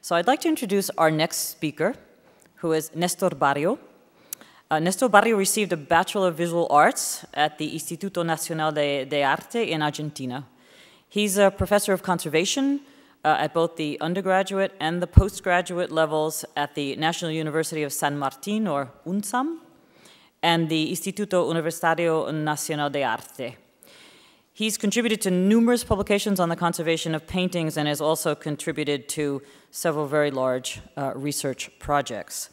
So I'd like to introduce our next speaker, who is Nestor Barrio. Uh, Nestor Barrio received a Bachelor of Visual Arts at the Instituto Nacional de, de Arte in Argentina. He's a professor of conservation uh, at both the undergraduate and the postgraduate levels at the National University of San Martin, or UNSAM, and the Instituto Universitario Nacional de Arte. He's contributed to numerous publications on the conservation of paintings and has also contributed to several very large uh, research projects.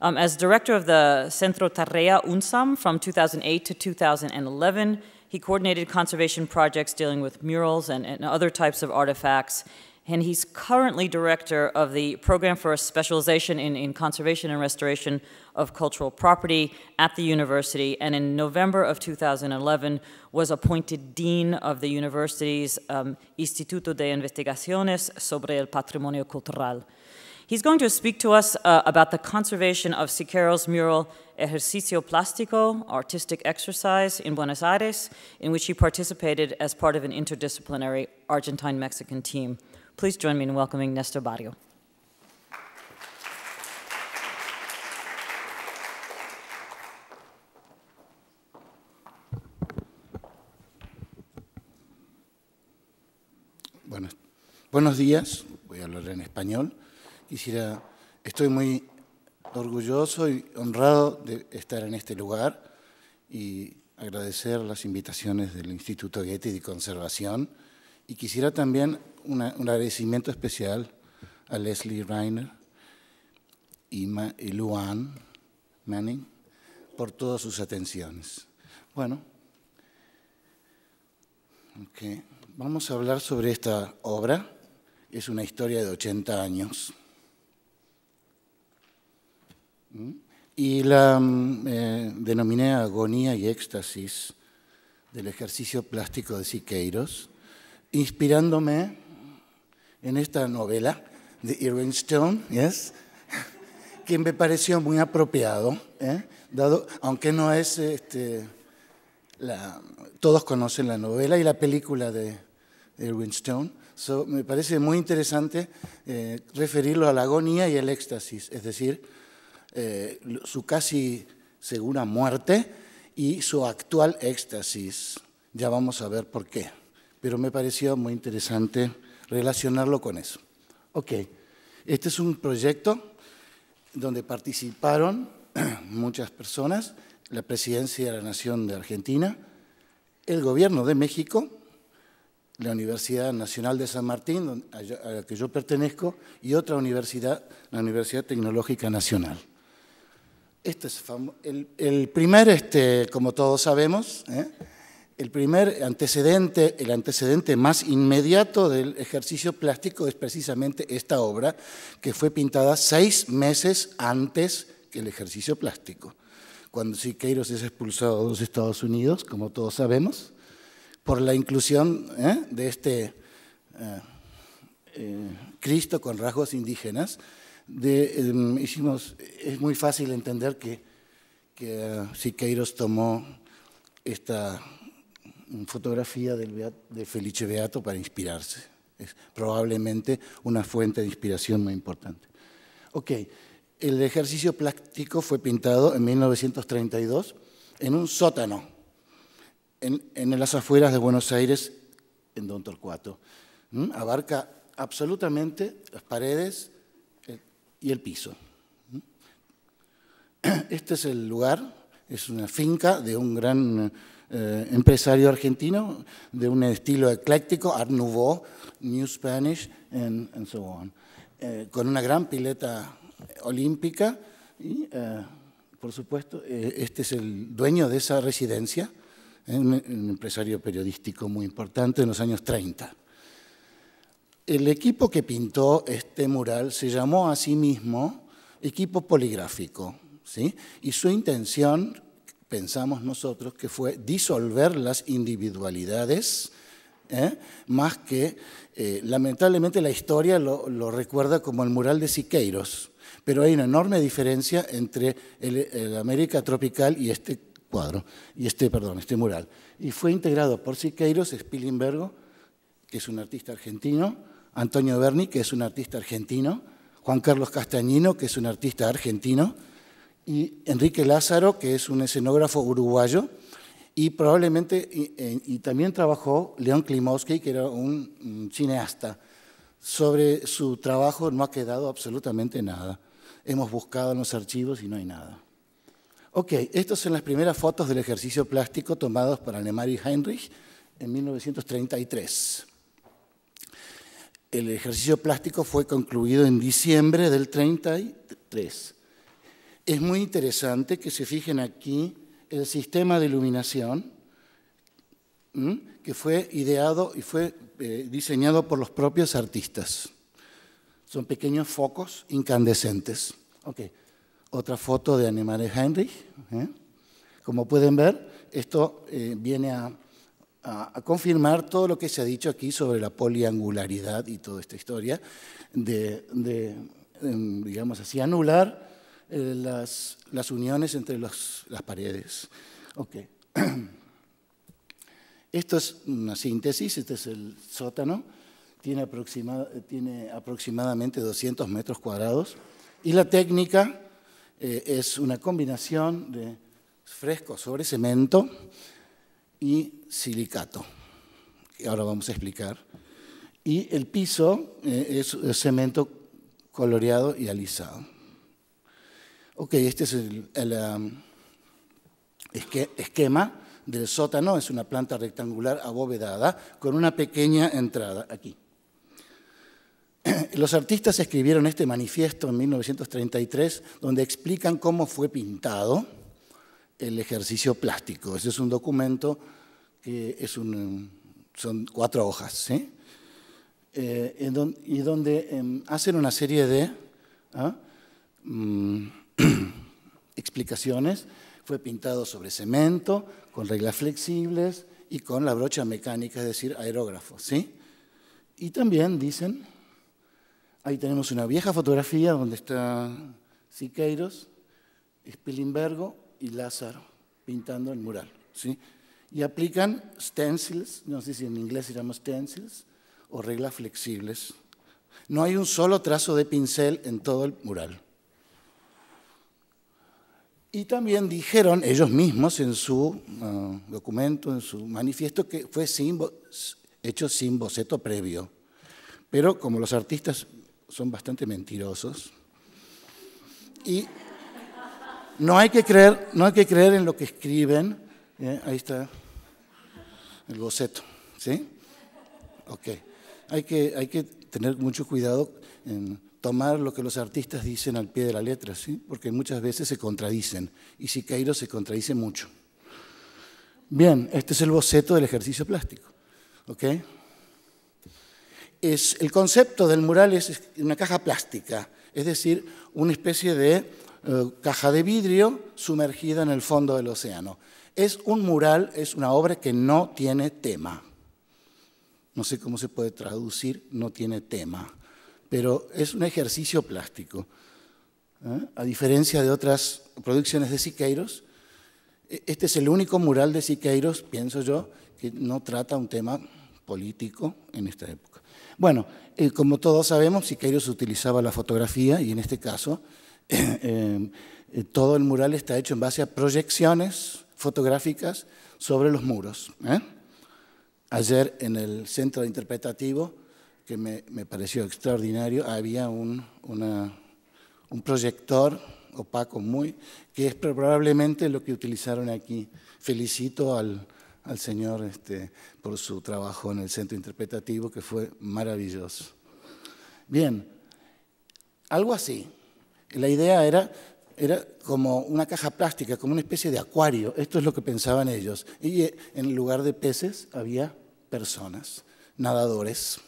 Um, as director of the Centro Tarea UNSAM from 2008 to 2011, he coordinated conservation projects dealing with murals and, and other types of artifacts and he's currently director of the Program for Specialization in, in Conservation and Restoration of Cultural Property at the university, and in November of 2011 was appointed Dean of the university's um, Instituto de Investigaciones sobre el Patrimonio Cultural. He's going to speak to us uh, about the conservation of Siquero's mural Ejercicio Plástico, Artistic Exercise in Buenos Aires, in which he participated as part of an interdisciplinary Argentine-Mexican team. Please join me in welcoming Néstor Barrio. buenos días, voy a hablar en español. Quisiera, estoy muy orgulloso y honrado de estar en este lugar y agradecer las invitaciones del Instituto Getty de Conservación y quisiera también un agradecimiento especial a Leslie Reiner y, Luan Manning por todas sus atenciones. Bueno, vamos a hablar sobre esta obra. Es una historia de 80 años. ¿Mm? Y la mm, eh, denominé agonía y éxtasis del ejercicio plástico de Siqueiros, inspirándome en esta novela de Irving Stone, ¿yes? que me pareció muy apropiado, ¿eh? Dado, aunque no es, este, todos conocen la novela y la película de Irwin Stone, me parece muy interesante eh, referirlo a la agonía y el éxtasis, es decir, eh, su casi segura muerte y su actual éxtasis. Ya vamos a ver por qué, pero me pareció muy interesante relacionarlo con eso. Ok, este es un proyecto donde participaron muchas personas, la Presidencia de la Nación de Argentina, el Gobierno de México, la Universidad Nacional de San Martín, a la que yo pertenezco, y otra universidad, la Universidad Tecnológica Nacional. Este es el, el primer, este, como todos sabemos, ¿eh? El primer antecedente, el antecedente más inmediato del ejercicio plástico es precisamente esta obra, que fue pintada seis meses antes que el ejercicio plástico. Cuando Siqueiros es expulsado de los Estados Unidos, como todos sabemos, por la inclusión ¿eh? de este eh, eh, Cristo con rasgos indígenas, de, em, es muy fácil entender que, Siqueiros tomó esta una fotografía de Felice Beato para inspirarse. Es probablemente una fuente de inspiración muy importante. Ok, el ejercicio plástico fue pintado en 1932 en un sótano, en, en las afueras de Buenos Aires, en Don Torcuato. ¿Mm? Abarca absolutamente las paredes eh, y el piso. ¿Mm? Este es el lugar es una finca de un gran eh, empresario argentino, de un estilo ecléctico, Art Nouveau, New Spanish, and, so eh, con una gran pileta olímpica y, eh, por supuesto, este es el dueño de esa residencia, un empresario periodístico muy importante en los años 30. El equipo que pintó este mural se llamó a sí mismo equipo poligráfico, y su intención, pensamos nosotros, que fue disolver las individualidades, ¿eh? más que, eh, lamentablemente la historia lo, recuerda como el mural de Siqueiros, pero hay una enorme diferencia entre el, América tropical y este cuadro, y este, perdón, este mural. Y fue integrado por Siqueiros, Spilimbergo, que es un artista argentino, Antonio Berni, que es un artista argentino, Juan Carlos Castañino, que es un artista argentino, y Enrique Lázaro, que es un escenógrafo uruguayo, y probablemente, y, eh, también trabajó León Klimowski, que era un, cineasta. Sobre su trabajo no ha quedado absolutamente nada. Hemos buscado en los archivos y no hay nada. Ok, estas son las primeras fotos del ejercicio plástico tomadas por Alemari Heinrich en 1933. El ejercicio plástico fue concluido en diciembre del 33. Es muy interesante que se fijen aquí el sistema de iluminación que fue ideado y fue eh, diseñado por los propios artistas. Son pequeños focos incandescentes. Okay. Otra foto de Animales Heinrich. ¿eh? Como pueden ver, esto eh, viene a, confirmar todo lo que se ha dicho aquí sobre la poliangularidad y toda esta historia de, de em, digamos así, anular eh, las, las, uniones entre las paredes. Okay. Esto es una síntesis, este es el sótano, tiene, tiene aproximadamente 200 metros cuadrados y la técnica eh, es una combinación de fresco sobre cemento y silicato. que ahora vamos a explicar. Y el piso eh, es cemento coloreado y alisado. Ok, este es el, um, esquema del sótano, es una planta rectangular abovedada con una pequeña entrada aquí. Los artistas escribieron este manifiesto en 1933 donde explican cómo fue pintado el ejercicio plástico. Ese es un documento que es un, um, son cuatro hojas, ¿sí? Eh, y donde em, hacen una serie de... Ah, mm, explicaciones, fue pintado sobre cemento, con reglas flexibles y con la brocha mecánica, es decir, aerógrafo. ¿sí? Y también dicen, ahí tenemos una vieja fotografía donde está Siqueiros, Spilimbergo y Lázaro pintando el mural. ¿sí? Y aplican stencils, no sé si en inglés se llama stencils, o reglas flexibles. No hay un solo trazo de pincel en todo el mural. Y también dijeron ellos mismos en su ah, documento, en su manifiesto, que fue hecho sin boceto previo. Pero como los artistas son bastante mentirosos, y no hay que creer, no hay que creer en lo que escriben, eh, ahí está el boceto, ¿sí? hay que, hay que tener mucho cuidado en tomar lo que los artistas dicen al pie de la letra, porque muchas veces se contradicen, y Siqueiro se contradice mucho. Bien, este es el boceto del ejercicio plástico. Es, el concepto del mural es una caja plástica, es decir, una especie de eh, caja de vidrio sumergida en el fondo del océano. Es un mural, es una obra que no tiene tema. No sé cómo se puede traducir no tiene tema pero es un ejercicio plástico. ¿eh? A diferencia de otras producciones de Siqueiros, e-, este es el único mural de Siqueiros, pienso yo, que no trata un tema político en esta época. Bueno, eh, como todos sabemos, Siqueiros utilizaba la fotografía y en este caso eh, todo el mural está hecho en base a proyecciones fotográficas sobre los muros. Ayer en el centro interpretativo que me, pareció extraordinario, había un, proyector opaco muy, que es probablemente lo que utilizaron aquí. Felicito al, señor este, por su trabajo en el centro interpretativo, que fue maravilloso. Bien, algo así. La idea era, era como una caja plástica, como una especie de acuario. Esto es lo que pensaban ellos. Y eh, en lugar de peces había personas, nadadores.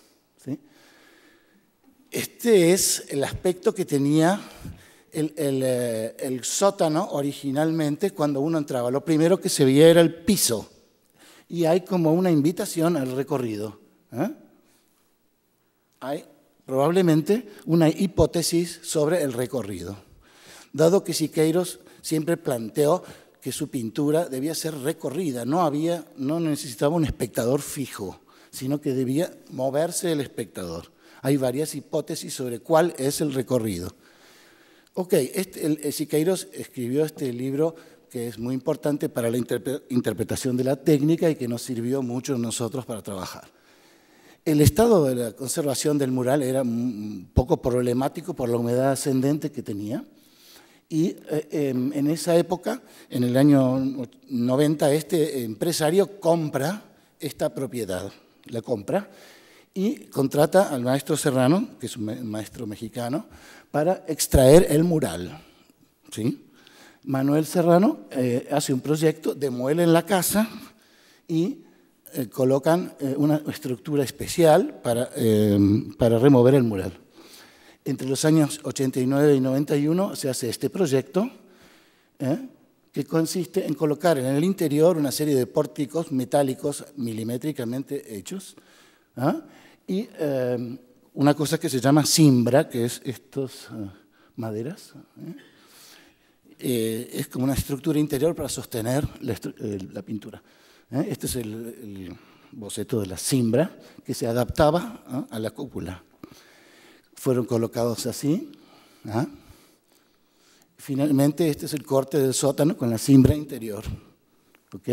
Este es el aspecto que tenía eh, el, sótano originalmente cuando uno entraba. Lo primero que se veía era el piso. Y hay como una invitación al recorrido. ¿eh? Hay probablemente una hipótesis sobre el recorrido. Dado que Siqueiros siempre planteó que su pintura debía ser recorrida, no, había, no necesitaba un espectador fijo, sino que debía moverse el espectador. Hay varias hipótesis sobre cuál es el recorrido. Ok, este, el, eh, Siqueiros escribió este libro que es muy importante para la interpretación de la técnica y que nos sirvió mucho a nosotros para trabajar. El estado de la conservación del mural era un poco problemático por la humedad ascendente que tenía. Y eh, em, en esa época, en el año 90, este empresario compra esta propiedad, la compra, y contrata al maestro Serrano, que es un maestro mexicano, para extraer el mural. ¿sí? Manuel Serrano eh, hace un proyecto, demuelen la casa y eh, colocan eh, una estructura especial em, para, remover el mural. Entre los años 89 y 91 se hace este proyecto, que consiste en colocar en el interior una serie de pórticos metálicos milimétricamente hechos, ¿ah? y em, una cosa que se llama cimbra, que es estas eh, maderas. ¿eh? Eh, es como una estructura interior para sostener la, pintura. Este es el, boceto de la cimbra que se adaptaba a la cúpula. Fueron colocados así. ¿ah? Finalmente, este es el corte del sótano con la cimbra interior. ¿OK?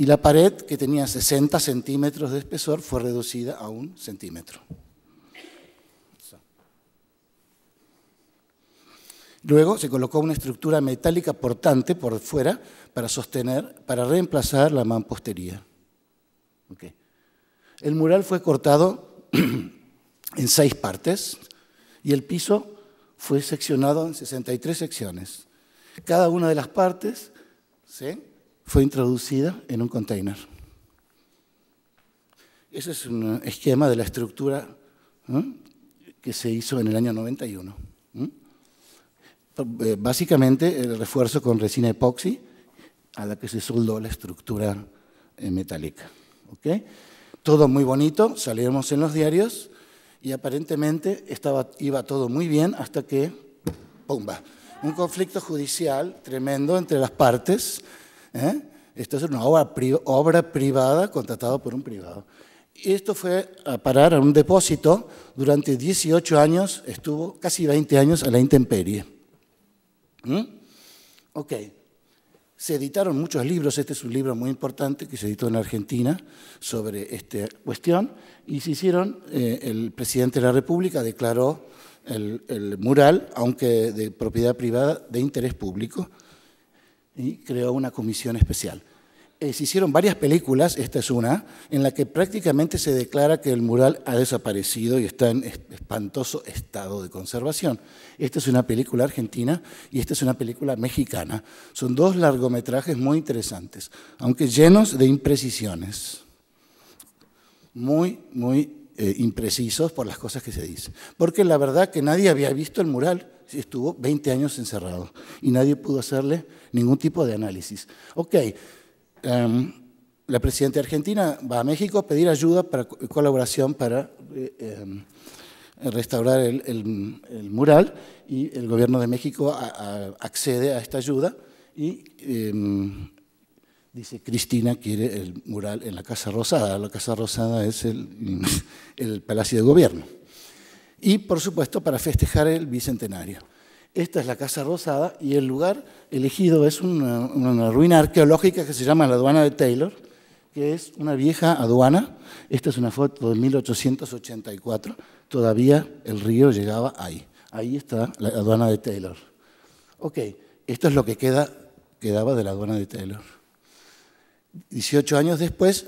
y la pared, que tenía 60 centímetros de espesor, fue reducida a un centímetro. Luego se colocó una estructura metálica portante por fuera para sostener, para reemplazar la mampostería. El mural fue cortado en seis partes y el piso fue seccionado en 63 secciones. Cada una de las partes ¿sí? fue introducida en un container. Ese es un esquema de la estructura que se hizo en el año 91. Eh, básicamente el refuerzo con resina epoxi a la que se soldó la estructura eh, metálica. ¿okay? Todo muy bonito, salíamos en los diarios y aparentemente estaba, iba todo muy bien hasta que, ¡pumba! Un conflicto judicial tremendo entre las partes ¿Eh? Esto es una obra, obra privada contratada por un privado. Y esto fue a parar a un depósito durante 18 años, estuvo casi 20 años a la intemperie. ¿Mm? Ok. Se editaron muchos libros, este es un libro muy importante que se editó en Argentina sobre esta cuestión, y se hicieron, eh, el presidente de la República declaró el mural, aunque de propiedad privada, de interés público, y creó una comisión especial. Eh, se hicieron varias películas, esta es una, en la que prácticamente se declara que el mural ha desaparecido y está en espantoso estado de conservación. Esta es una película argentina y esta es una película mexicana. Son dos largometrajes muy interesantes, aunque llenos de imprecisiones. Muy, muy eh, imprecisos por las cosas que se dicen. Porque la verdad que nadie había visto el mural estuvo 20 años encerrado y nadie pudo hacerle ningún tipo de análisis. Ok, em, la presidenta Argentina va a México a pedir ayuda para colaboración para eh, em, restaurar el, mural y el gobierno de México accede a esta ayuda y em, dice Cristina quiere el mural en la Casa Rosada. La Casa Rosada es el Palacio de Gobierno y por supuesto para festejar el Bicentenario. Esta es la Casa Rosada y el lugar elegido es una, ruina arqueológica que se llama la aduana de Taylor, que es una vieja aduana. Esta es una foto de 1884, todavía el río llegaba ahí. Ahí está la aduana de Taylor. Ok, esto es lo que quedaba de la aduana de Taylor. 18 años después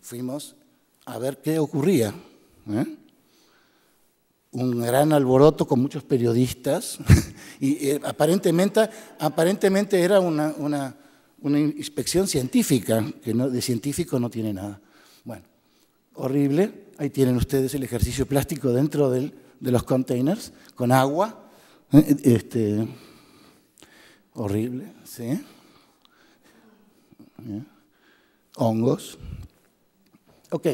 fuimos a ver qué ocurría. ¿eh? un gran alboroto con muchos periodistas y eh, aparentemente, aparentemente era una, inspección científica, que no, de científico no tiene nada. Bueno, horrible. Ahí tienen ustedes el ejercicio plástico dentro de los containers, con agua. Eh, este, horrible, ¿sí? Eh, hongos. Ok,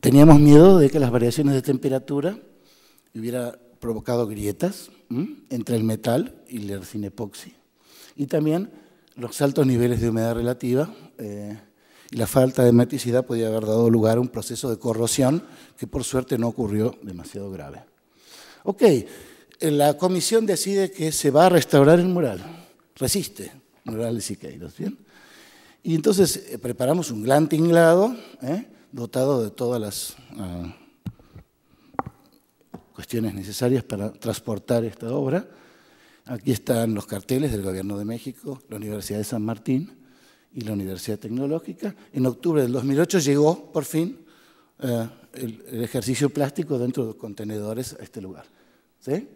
teníamos miedo de que las variaciones de temperatura hubiera provocado grietas entre el metal y la resina Y también los altos niveles de humedad relativa eh, y la falta de hematicidad podía haber dado lugar a un proceso de corrosión que por suerte no ocurrió demasiado grave. Ok, eh, la comisión decide que se va a restaurar el mural, resiste, murales y queiros, ¿bien? Y entonces eh, preparamos un gran tinglado, dotado de todas las... Ah, cuestiones necesarias para transportar esta obra. Aquí están los carteles del Gobierno de México, la Universidad de San Martín y la Universidad Tecnológica. En octubre del 2008 llegó, por fin, eh, el, ejercicio plástico dentro de contenedores a este lugar. ¿Sí?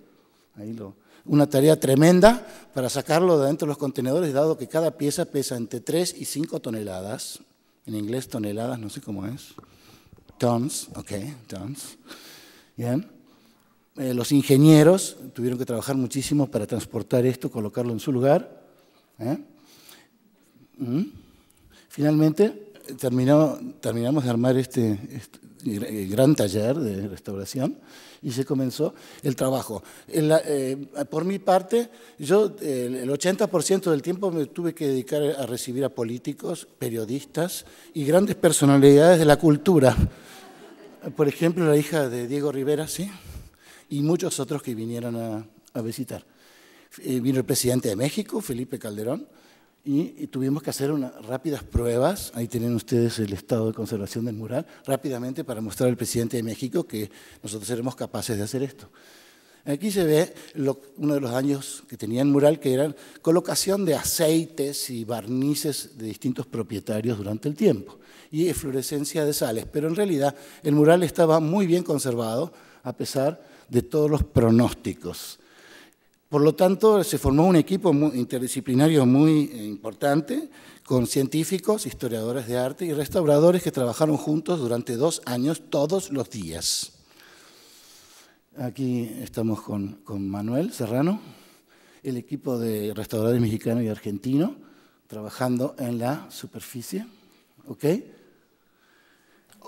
Ahí lo, una tarea tremenda para sacarlo de dentro de los contenedores, dado que cada pieza pesa entre 3 y 5 toneladas. En inglés, toneladas, no sé cómo es. Tons, ok, tons. Bien. Eh, los ingenieros tuvieron que trabajar muchísimo para transportar esto, colocarlo en su lugar. ¿eh? Mm. Finalmente, eh, terminamos de armar este, este gran taller de restauración y se comenzó el trabajo. por mi parte, yo el 80% del tiempo me tuve que dedicar a recibir a políticos, periodistas y grandes personalidades de la cultura. Por ejemplo, la hija de Diego Rivera, ¿sí? y muchos otros que vinieron a, visitar. Eh, vino el presidente de México, Felipe Calderón, y, tuvimos que hacer unas rápidas pruebas, ahí tienen ustedes el estado de conservación del mural, rápidamente para mostrar al presidente de México que nosotros seremos capaces de hacer esto. Aquí se ve lo, uno de los daños que tenía el mural, que eran colocación de aceites y barnices de distintos propietarios durante el tiempo y efluorescencia de sales. Pero en realidad el mural estaba muy bien conservado, a pesar de todos los pronósticos. Por lo tanto, se formó un equipo interdisciplinario muy eh, importante con científicos, historiadores de arte y restauradores que trabajaron juntos durante dos años todos los días. Aquí estamos con, Manuel Serrano, el equipo de restauradores mexicano y argentino, trabajando en la superficie. ¿ok?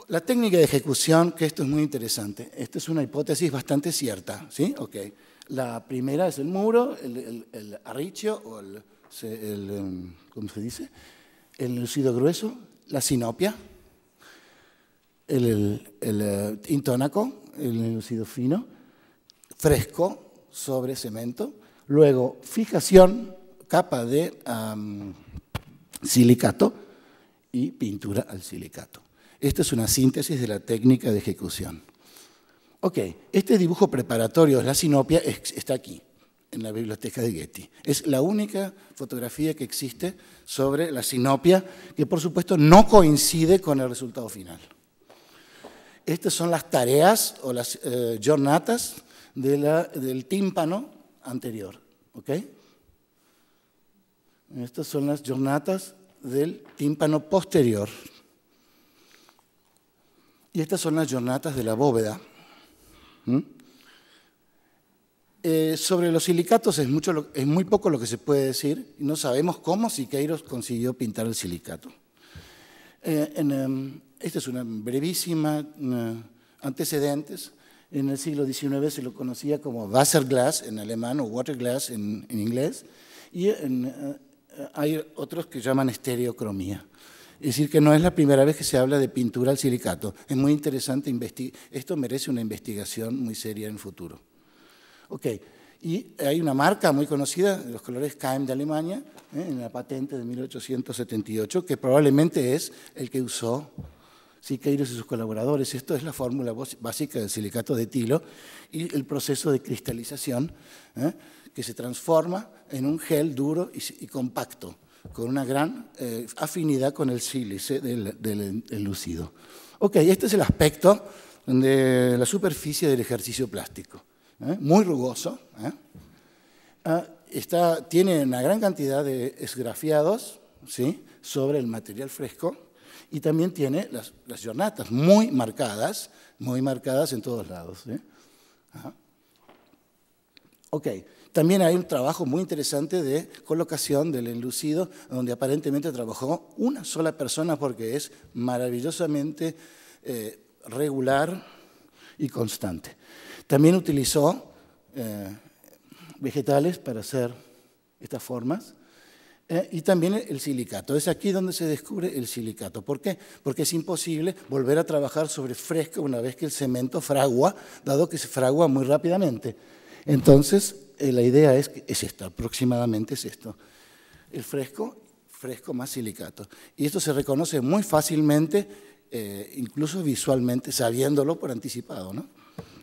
La técnica de ejecución, que esto es muy interesante, esta es una hipótesis bastante cierta, ¿sí? Ok. La primera es el muro, el, el, el o el, se em, dice? El lucido grueso, la sinopia, el, el, eh, intónaco, el lucido fino, fresco sobre cemento, luego fijación, capa de silicato y pintura al silicato. Esta es una síntesis de la técnica de ejecución. Ok, este dibujo preparatorio de la sinopia está aquí, en la biblioteca de Getty. Es la única fotografía que existe sobre la sinopia que, por supuesto, no coincide con el resultado final. Estas son las tareas o las eh, jornadas jornatas del tímpano anterior. ¿ok? Estas son las jornatas del tímpano posterior. Y estas son las jornatas de la bóveda. Eh, sobre los silicatos es, mucho, muy poco lo que se puede decir. No sabemos cómo Siqueiros consiguió pintar el silicato. Eh, em, esta es una brevísima eh, antecedentes. En el siglo XIX se lo conocía como Wasserglas en alemán o Waterglass en, inglés. Y hay otros que llaman estereocromía. Es decir, que no es la primera vez que se habla de pintura al silicato. Es muy interesante, esto merece una investigación muy seria en el futuro. Ok, y hay una marca muy conocida, los colores KM de Alemania, ¿eh? en la patente de 1878, que probablemente es el que usó Siqueiros y sus colaboradores. Esto es la fórmula básica del silicato de tilo y el proceso de cristalización ¿eh? que se transforma en un gel duro y compacto con una gran eh, afinidad con el sílice del, del, lucido. Ok, este es el aspecto de la superficie del ejercicio plástico. ¿eh? Muy rugoso. ¿eh? Ah, está, tiene una gran cantidad de esgrafiados ¿sí? sobre el material fresco y también tiene las, las jornatas muy marcadas, muy marcadas en todos lados. Ok. También hay un trabajo muy interesante de colocación del enlucido, donde aparentemente trabajó una sola persona porque es maravillosamente eh, regular y constante. También utilizó eh, vegetales para hacer estas formas. Eh, y también el silicato. Es aquí donde se descubre el silicato. ¿Por qué? Porque es imposible volver a trabajar sobre fresco una vez que el cemento fragua, dado que se fragua muy rápidamente. Entonces, eh, la idea es, es esta, aproximadamente es esto. El fresco, fresco más silicato. Y esto se reconoce muy fácilmente, eh, incluso visualmente, sabiéndolo por anticipado. ¿no?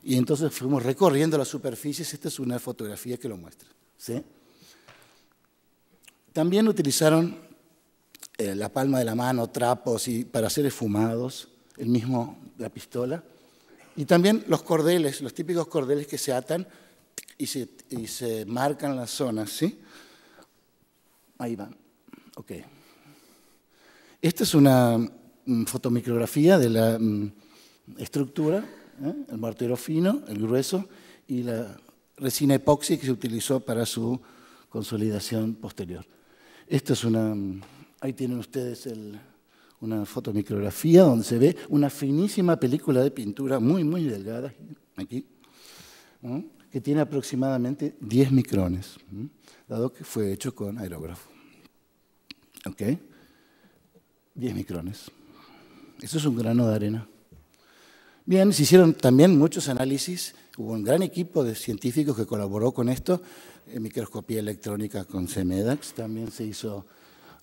Y entonces fuimos recorriendo las superficies, esta es una fotografía que lo muestra. También utilizaron eh, la palma de la mano, trapos y para hacer esfumados, el mismo, la pistola. Y también los cordeles, los típicos cordeles que se atan y se, se marcan las zonas, ¿sí? Ahí van. Ok. Esta es una mm, fotomicrografía de la mm, estructura, ¿eh? el mortero fino, el grueso y la resina epoxi que se utilizó para su consolidación posterior. Esta es una, mm, ahí tienen ustedes el, una fotomicrografía donde se ve una finísima película de pintura muy, muy delgada, aquí que tiene aproximadamente 10 micrones, dado que fue hecho con aerógrafo. ¿Ok? 10 micrones. Eso es un grano de arena. Bien, se hicieron también muchos análisis. Hubo un gran equipo de científicos que colaboró con esto. En eh, microscopía electrónica con CEMEDAX también se hizo.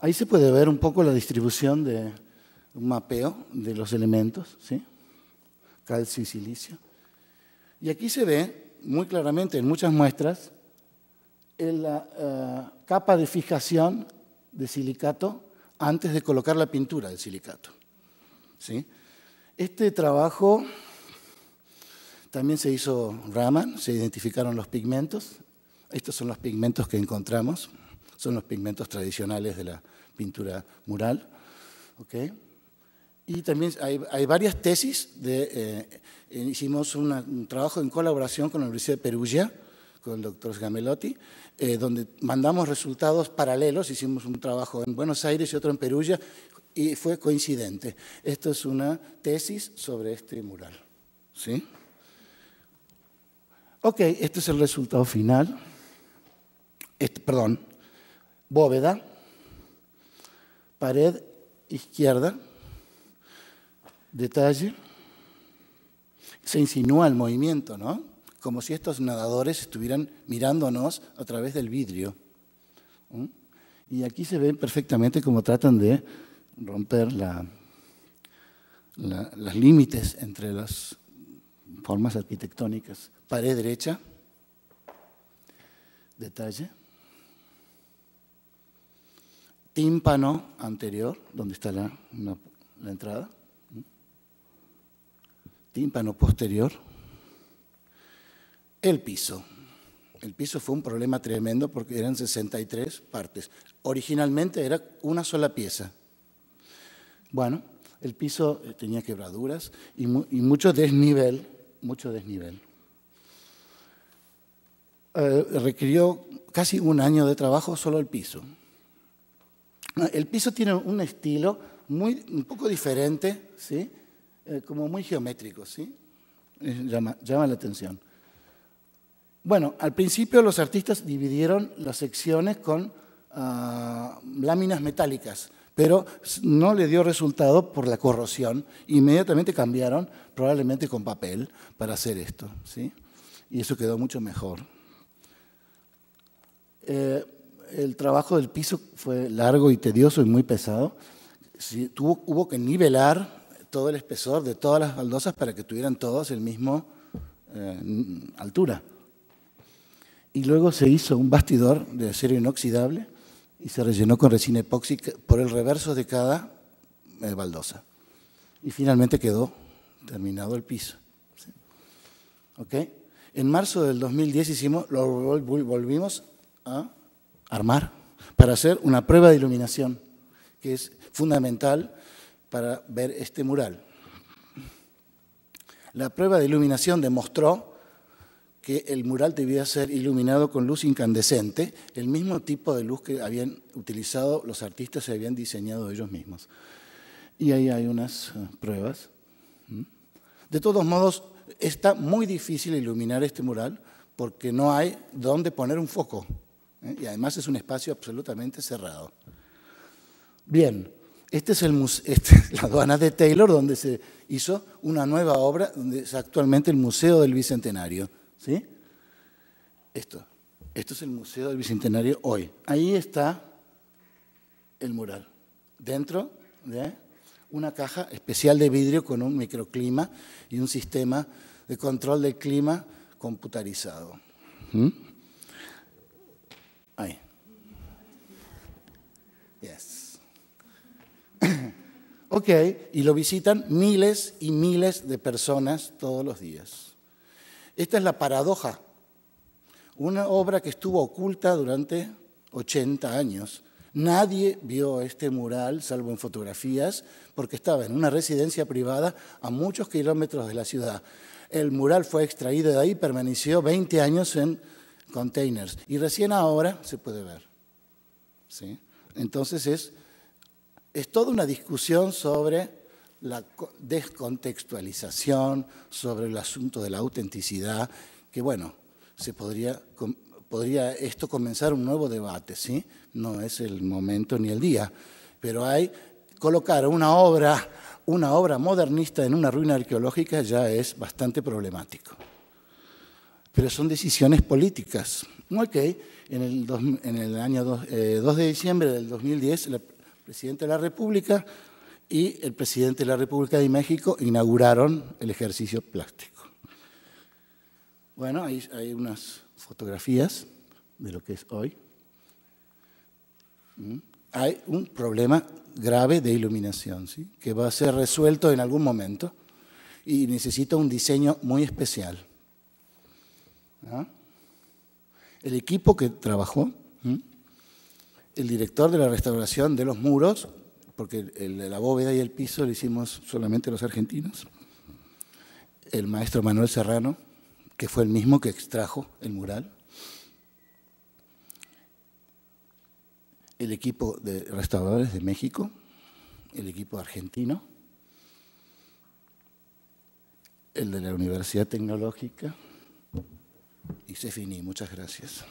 Ahí se puede ver un poco la distribución de un mapeo de los elementos, ¿sí? calcio y silicio. Y aquí se ve muy claramente en muchas muestras en la eh, capa de fijación de silicato antes de colocar la pintura de silicato. ¿Sí? Este trabajo también se hizo Raman, se identificaron los pigmentos. Estos son los pigmentos que encontramos, son los pigmentos tradicionales de la pintura mural. Y también hay, varias tesis. De, eh, eh, hicimos un trabajo en colaboración con la Universidad de Perugia, con el doctor Gamelotti, eh, donde mandamos resultados paralelos. Hicimos un trabajo en Buenos Aires y otro en Perugia, y fue coincidente. Esto es una tesis sobre este mural. ¿Sí? Ok, este es el resultado final. Este, perdón, bóveda, pared izquierda, detalle, se insinúa el movimiento, ¿no? Como si estos nadadores estuvieran mirándonos a través del vidrio. Y aquí se ve perfectamente cómo tratan de romper la, los límites entre las formas arquitectónicas. Pared derecha, detalle. Tímpano anterior, donde está la entrada tímpano posterior, el piso. El piso fue un problema tremendo porque eran 63 partes. Originalmente era una sola pieza. Bueno, el piso eh, tenía quebraduras y, mucho desnivel, mucho desnivel. Eh, requirió casi un año de trabajo solo el piso. El piso tiene un estilo muy, un poco diferente, ¿sí? Eh, como muy geométricos, ¿sí? Eh, llama, llama la atención. Bueno, al principio los artistas dividieron las secciones con ah, láminas metálicas, pero no le dio resultado por la corrosión. Inmediatamente cambiaron, probablemente con papel, para hacer esto. ¿sí? Y eso quedó mucho mejor. Eh, el trabajo del piso fue largo y tedioso y muy pesado. Sí, tuvo, hubo que nivelar todo el espesor de todas las baldosas para que tuvieran todos el mismo eh, altura. Y luego se hizo un bastidor de acero inoxidable y se rellenó con resina epóxica por el reverso de cada eh, baldosa. Y finalmente quedó terminado el piso. En marzo del 2010 hicimos, lo volvimos a armar para hacer una prueba de iluminación, que es fundamental para ver este mural. La prueba de iluminación demostró que el mural debía ser iluminado con luz incandescente, el mismo tipo de luz que habían utilizado los artistas y habían diseñado ellos mismos. Y ahí hay unas eh, pruebas. ¿Mm? De todos modos, está muy difícil iluminar este mural porque no hay dónde poner un foco. ¿eh? Y además es un espacio absolutamente cerrado. Bien, este es el este la aduana de Taylor, donde se hizo una nueva obra, donde es actualmente el Museo del Bicentenario. ¿sí? Esto, esto es el Museo del Bicentenario hoy. Ahí está el mural, dentro de una caja especial de vidrio con un microclima y un sistema de control del clima computarizado. ¿Mm? Ahí. Yes. Ok, y lo visitan miles y miles de personas todos los días. Esta es la paradoja, una obra que estuvo oculta durante 80 años. Nadie vio este mural, salvo en fotografías, porque estaba en una residencia privada a muchos kilómetros de la ciudad. El mural fue extraído de ahí permaneció 20 años en containers. Y recién ahora se puede ver. ¿Sí? Entonces es es toda una discusión sobre la descontextualización, sobre el asunto de la autenticidad, que bueno, se podría, podría esto comenzar un nuevo debate, ¿sí? No es el momento ni el día, pero hay colocar una obra, una obra modernista en una ruina arqueológica ya es bastante problemático. Pero son decisiones políticas. Ok, en el, año 2 eh, de diciembre del 2010, presidente de la República y el presidente de la República de México inauguraron el ejercicio plástico. Bueno, hay, hay unas fotografías de lo que es hoy. Mm. Hay un problema grave de iluminación, ¿sí? que va a ser resuelto en algún momento y necesita un diseño muy especial. ¿Ah? El equipo que trabajó el director de la restauración de los muros, porque la bóveda y el piso lo hicimos solamente los argentinos, el maestro Manuel Serrano, que fue el mismo que extrajo el mural, el equipo de restauradores de México, el equipo argentino, el de la Universidad Tecnológica y finí, Muchas gracias.